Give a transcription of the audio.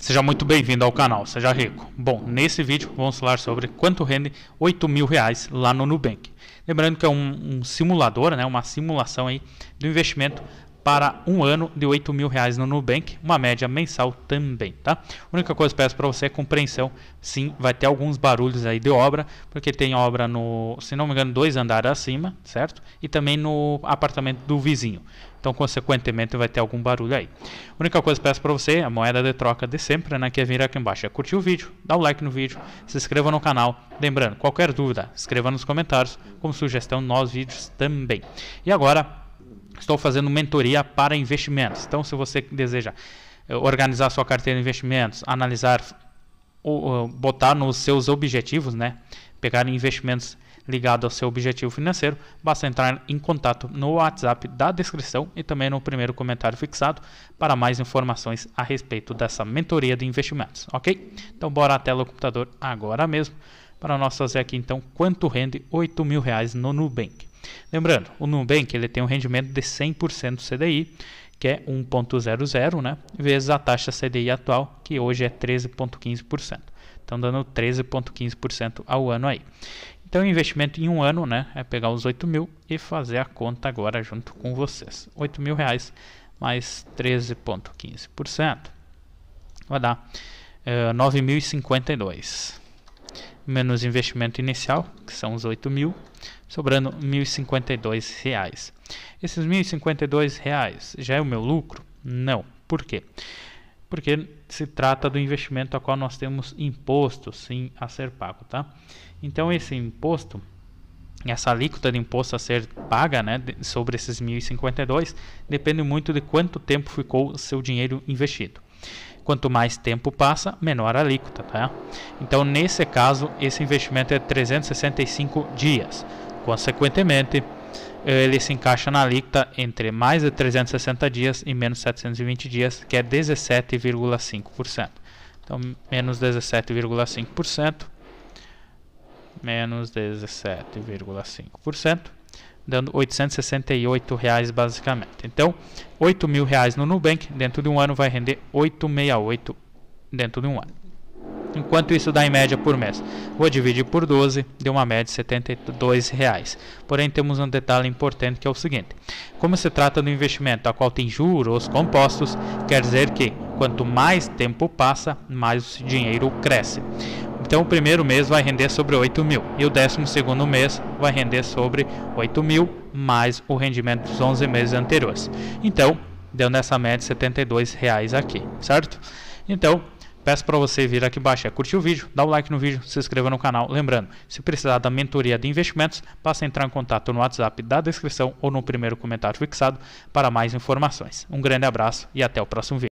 Seja muito bem-vindo ao canal, seja rico. Bom, nesse vídeo vamos falar sobre quanto rende 8 mil reais lá no Nubank. Lembrando que é um, um simulador, né, uma simulação aí do investimento para um ano de 8 mil reais no Nubank, uma média mensal também, tá? A única coisa que eu peço para você é compreensão, sim, vai ter alguns barulhos aí de obra, porque tem obra no, se não me engano, dois andares acima, certo? E também no apartamento do vizinho. Então, consequentemente, vai ter algum barulho aí. A única coisa que eu peço para você, a moeda de troca de sempre, né, que é vir aqui embaixo, é curtir o vídeo, dar um like no vídeo, se inscreva no canal. Lembrando, qualquer dúvida, escreva nos comentários, como sugestão, nós vídeos também. E agora, Estou fazendo mentoria para investimentos. Então, se você deseja eh, organizar sua carteira de investimentos, analisar, botar nos seus objetivos, né? Pegar investimentos ligados ao seu objetivo financeiro, basta entrar em contato no WhatsApp da descrição e também no primeiro comentário fixado para mais informações a respeito dessa mentoria de investimentos, ok? Então, bora até o computador agora mesmo para nós fazer aqui então quanto rende 8 mil reais no Nubank. Lembrando, o Nubank ele tem um rendimento de 100% CDI, que é 1.00, né, vezes a taxa CDI atual, que hoje é 13.15%. Então dando 13.15% ao ano aí. Então, investimento em um ano, né, é pegar os 8 mil e fazer a conta agora junto com vocês. 8 mil reais mais 13,15%. Vai dar uh, eh, 9.052. Menos investimento inicial, que são os 8 mil, sobrando R$ 1.052. Esses R$ 1.052 já é o meu lucro? Não. Por quê? Porque se trata do investimento a qual nós temos imposto sim a ser pago, tá? Então esse imposto essa alíquota de imposto a ser paga né, sobre esses 1.052 depende muito de quanto tempo ficou o seu dinheiro investido. Quanto mais tempo passa, menor a alíquota. Tá? Então, nesse caso, esse investimento é 365 dias. Consequentemente, ele se encaixa na alíquota entre mais de 360 dias e menos 720 dias, que é 17,5%. Então, menos 17,5%, menos 17,5%, dando R$ 868 basicamente. Então, R$ 8.000 no Nubank dentro de um ano vai render 868 dentro de um ano enquanto isso dá em média por mês. Vou dividir por 12, deu uma média de 72 reais. Porém, temos um detalhe importante que é o seguinte: como se trata do investimento a qual tem juros compostos, quer dizer que quanto mais tempo passa, mais o dinheiro cresce. Então o primeiro mês vai render sobre 8 mil e o décimo segundo mês vai render sobre 8 mil mais o rendimento dos 11 meses anteriores. Então deu nessa média de 72 reais aqui, certo? Então Peço para você vir aqui embaixo, é curtir o vídeo, dar um like no vídeo, se inscreva no canal. Lembrando, se precisar da mentoria de investimentos, basta entrar em contato no WhatsApp da descrição ou no primeiro comentário fixado para mais informações. Um grande abraço e até o próximo vídeo.